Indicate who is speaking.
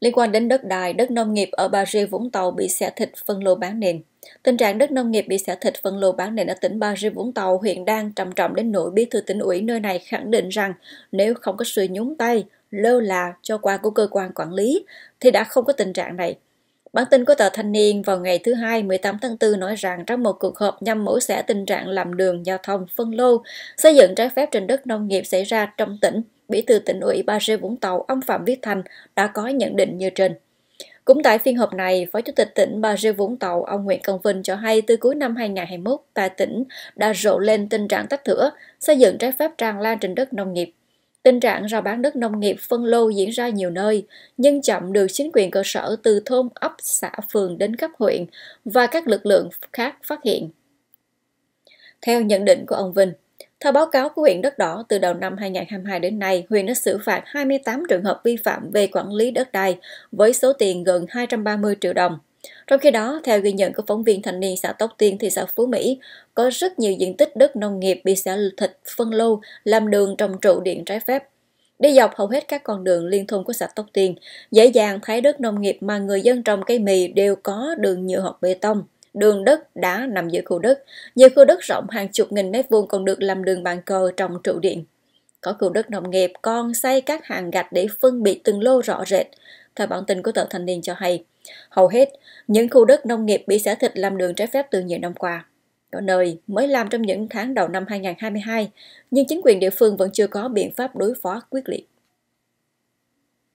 Speaker 1: Liên quan đến đất đai, đất nông nghiệp ở Bà Rịa Vũng Tàu bị xẻ thịt phân lô bán nền. Tình trạng đất nông nghiệp bị xẻ thịt phân lô bán nền ở tỉnh Bà Rịa Vũng Tàu hiện đang trầm trọng đến nỗi bí thư tỉnh ủy nơi này khẳng định rằng nếu không có sự nhúng tay, lơ là cho qua của cơ quan quản lý thì đã không có tình trạng này. Bản tin của tờ Thanh niên vào ngày thứ Hai 18 tháng 4 nói rằng trong một cuộc họp nhằm mổ xẻ tình trạng làm đường, giao thông, phân lô, xây dựng trái phép trên đất nông nghiệp xảy ra trong tỉnh, Bí thư tỉnh ủy Bà rê Vũng Tàu ông Phạm Viết Thành đã có nhận định như trên. Cũng tại phiên họp này, Phó Chủ tịch tỉnh Bà rê Vũng Tàu ông Nguyễn Công Vinh cho hay từ cuối năm 2021 tại tỉnh đã rộ lên tình trạng tách thửa, xây dựng trái phép tràn lan trên đất nông nghiệp. Tình trạng rao bán đất nông nghiệp phân lô diễn ra nhiều nơi, nhưng chậm được chính quyền cơ sở từ thôn, ấp, xã, phường đến cấp huyện và các lực lượng khác phát hiện. Theo nhận định của ông Vinh, theo báo cáo của huyện Đất Đỏ, từ đầu năm 2022 đến nay, huyện đã xử phạt 28 trường hợp vi phạm về quản lý đất đai với số tiền gần 230 triệu đồng. Trong khi đó, theo ghi nhận của phóng viên thanh niên xã Tóc Tiên, thị xã Phú Mỹ, có rất nhiều diện tích đất nông nghiệp bị xã thịt phân lô, làm đường trồng trụ điện trái phép. Đi dọc hầu hết các con đường liên thôn của xã Tóc Tiên, dễ dàng thấy đất nông nghiệp mà người dân trồng cây mì đều có đường nhựa hoặc bê tông. Đường đất đá nằm giữa khu đất, nhiều khu đất rộng hàng chục nghìn mét vuông còn được làm đường bàn cờ trong trụ điện. Có khu đất nông nghiệp còn xây các hàng gạch để phân biệt từng lô rõ rệt. Theo bản tin của tờ Thanh niên cho hay, hầu hết những khu đất nông nghiệp bị xả thịt làm đường trái phép từ nhiều năm qua. Có nơi mới làm trong những tháng đầu năm 2022, nhưng chính quyền địa phương vẫn chưa có biện pháp đối phó quyết liệt.